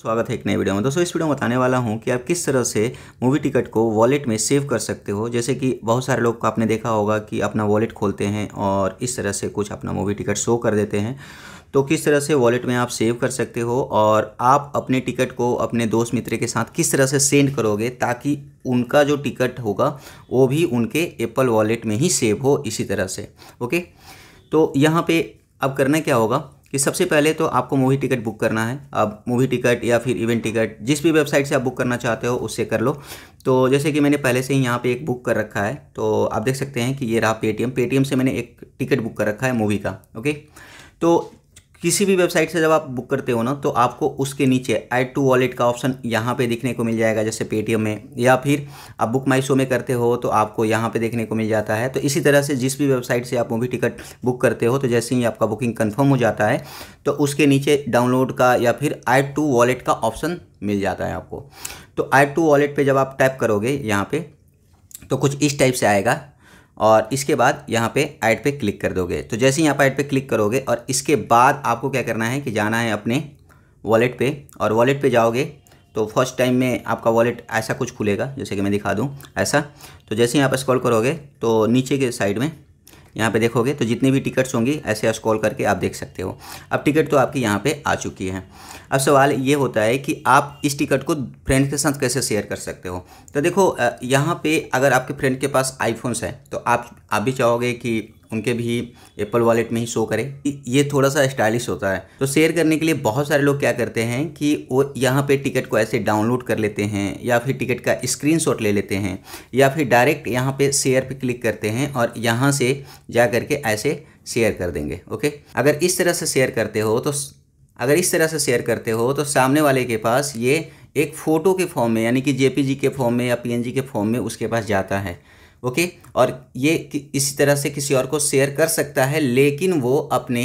स्वागत है एक नई वीडियो में दोस्तों इस वीडियो में बताने वाला हूँ कि आप किस तरह से मूवी टिकट को वॉलेट में सेव कर सकते हो जैसे कि बहुत सारे लोग को आपने देखा होगा कि अपना वॉलेट खोलते हैं और इस तरह से कुछ अपना मूवी टिकट शो कर देते हैं तो किस तरह से वॉलेट में आप सेव कर सकते हो और आप अपने टिकट को अपने दोस्त मित्र के साथ किस तरह से सेंड करोगे ताकि उनका जो टिकट होगा वो भी उनके एप्पल वॉलेट में ही सेव हो इसी तरह से ओके तो यहाँ पर अब करना क्या होगा कि सबसे पहले तो आपको मूवी टिकट बुक करना है अब मूवी टिकट या फिर इवेंट टिकट जिस भी वेबसाइट से आप बुक करना चाहते हो उससे कर लो तो जैसे कि मैंने पहले से ही यहाँ पे एक बुक कर रखा है तो आप देख सकते हैं कि ये रहा पेटीएम पेटीएम से मैंने एक टिकट बुक कर रखा है मूवी का ओके तो किसी भी वेबसाइट से जब आप बुक करते हो ना तो आपको उसके नीचे ऐड टू वॉलेट का ऑप्शन यहाँ पे देखने को मिल जाएगा जैसे पेटीएम में या फिर आप बुक माई शो में करते हो तो आपको यहाँ पे देखने को मिल जाता है तो इसी तरह से जिस भी वेबसाइट से आप मूवी टिकट बुक करते हो तो जैसे ही आपका बुकिंग कन्फर्म हो जाता है तो उसके नीचे डाउनलोड का या फिर ऐड टू वॉलेट का ऑप्शन मिल जाता है आपको तो ऐड टू वॉलेट पर जब आप टैप करोगे यहाँ पर तो कुछ इस टाइप से आएगा और इसके बाद यहाँ पे ऐड पे क्लिक कर दोगे तो जैसे ही यहाँ पर ऐड पे क्लिक करोगे और इसके बाद आपको क्या करना है कि जाना है अपने वॉलेट पे और वॉलेट पे जाओगे तो फर्स्ट टाइम में आपका वॉलेट ऐसा कुछ खुलेगा जैसे कि मैं दिखा दूँ ऐसा तो जैसे ही आप स्क्रॉल करोगे तो नीचे के साइड में यहाँ पे देखोगे तो जितनी भी टिकट्स होंगी ऐसे स्क्रॉल करके आप देख सकते हो अब टिकट तो आपकी यहाँ पे आ चुकी है अब सवाल ये होता है कि आप इस टिकट को फ्रेंड के साथ कैसे शेयर कर सकते हो तो देखो यहाँ पे अगर आपके फ्रेंड के पास आईफोन्स हैं तो आप आप भी चाहोगे कि उनके भी एप्पल वॉलेट में ही शो करे ये थोड़ा सा स्टाइलिश होता है तो शेयर करने के लिए बहुत सारे लोग क्या करते हैं कि वो यहाँ पे टिकट को ऐसे डाउनलोड कर लेते हैं या फिर टिकट का स्क्रीन ले लेते हैं या फिर डायरेक्ट यहाँ पे शेयर पे क्लिक करते हैं और यहाँ से जा करके ऐसे शेयर कर देंगे ओके अगर इस तरह से शेयर करते हो तो अगर इस तरह से शेयर करते हो तो सामने वाले के पास ये एक फ़ोटो के फॉर्म में यानी कि जेपीजी के फॉर्म में या पीएनजी के फॉर्म में उसके पास जाता है ओके और ये इसी तरह से किसी और को शेयर कर सकता है लेकिन वो अपने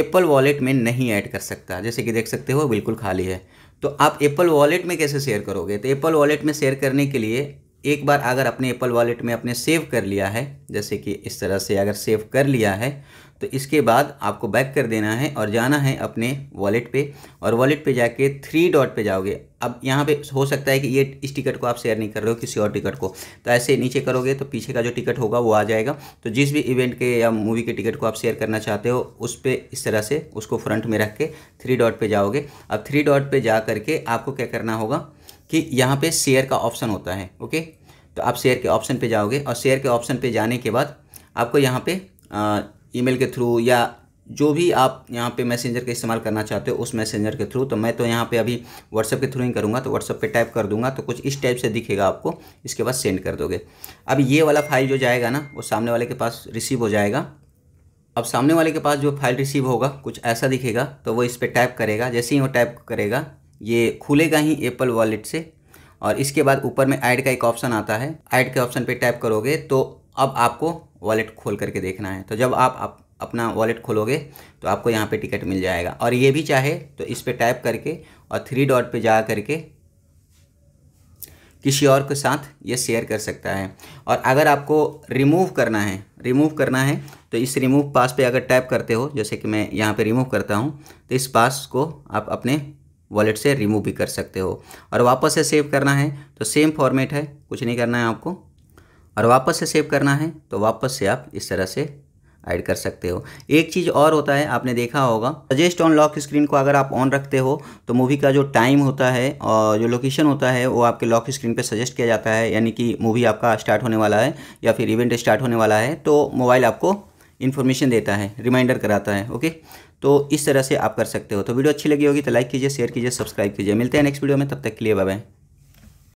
एप्पल वॉलेट में नहीं ऐड कर सकता जैसे कि देख सकते हो बिल्कुल खाली है तो आप एप्पल वॉलेट में कैसे शेयर करोगे तो एप्पल वॉलेट में शेयर करने के लिए एक बार अगर अपने एप्पल वॉलेट में अपने सेव कर लिया है जैसे कि इस तरह से अगर सेव कर लिया है तो इसके बाद आपको बैक कर देना है और जाना है अपने वॉलेट पे और वॉलेट पे जाके थ्री डॉट पे जाओगे अब यहाँ पे हो सकता है कि ये इस टिकट को आप शेयर नहीं कर रहे हो किसी और टिकट को तो ऐसे नीचे करोगे तो पीछे का जो टिकट होगा वो आ जाएगा तो जिस भी इवेंट के या मूवी के टिकट को आप शेयर करना चाहते हो उस पर इस तरह से उसको फ्रंट में रख के थ्री डॉट पर जाओगे अब थ्री डॉट पर जा करके आपको क्या करना होगा कि यहाँ पे शेयर का ऑप्शन होता है ओके तो आप शेयर के ऑप्शन पे जाओगे और शेयर के ऑप्शन पे जाने के बाद आपको यहाँ पे ईमेल के थ्रू या जो भी आप यहाँ पे मैसेंजर का इस्तेमाल करना चाहते हो उस मैसेंजर के थ्रू तो मैं तो यहाँ पे अभी व्हाट्सअप के थ्रू ही करूँगा तो व्हाट्सअप पे टाइप कर दूँगा तो कुछ इस टाइप से दिखेगा आपको इसके बाद सेंड कर दोगे अब ये वाला फाइल जो जाएगा ना वो सामने वाले के पास रिसीव हो जाएगा अब सामने वाले के पास जो फाइल रिसीव होगा कुछ ऐसा दिखेगा तो वो इस पर टाइप करेगा जैसे ही वो टाइप करेगा ये खुलेगा ही एप्पल वॉलेट से और इसके बाद ऊपर में ऐड का एक ऑप्शन आता है ऐड के ऑप्शन पे टैप करोगे तो अब आपको वॉलेट खोल करके देखना है तो जब आप, आप अपना वॉलेट खोलोगे तो आपको यहाँ पे टिकट मिल जाएगा और ये भी चाहे तो इस पर टैप करके और थ्री डॉट पर जा करके किसी और के साथ ये शेयर कर सकता है और अगर आपको रिमूव करना है रिमूव करना है तो इस रिमूव पास पे अगर टैप करते हो जैसे कि मैं यहाँ पे रिमूव करता हूँ तो इस पास को आप अपने वॉलेट से रिमूव भी कर सकते हो और वापस से सेव करना है तो सेम फॉर्मेट है कुछ नहीं करना है आपको और वापस से सेव करना है तो वापस से आप इस तरह से ऐड कर सकते हो एक चीज़ और होता है आपने देखा होगा सजेस्ट ऑन लॉक स्क्रीन को अगर आप ऑन रखते हो तो मूवी का जो टाइम होता है और जो लोकेशन होता है वो आपके लॉक स्क्रीन पे सजेस्ट किया जाता है यानी कि मूवी आपका स्टार्ट होने वाला है या फिर इवेंट स्टार्ट होने वाला है तो मोबाइल आपको इन्फॉर्मेशन देता है रिमाइंडर कराता है ओके तो इस तरह से आप कर सकते हो तो वीडियो अच्छी लगी होगी तो लाइक कीजिए शेयर कीजिए सब्सक्राइब कीजिए मिलते हैं नेक्स्ट वीडियो में तब तक के लिए बाय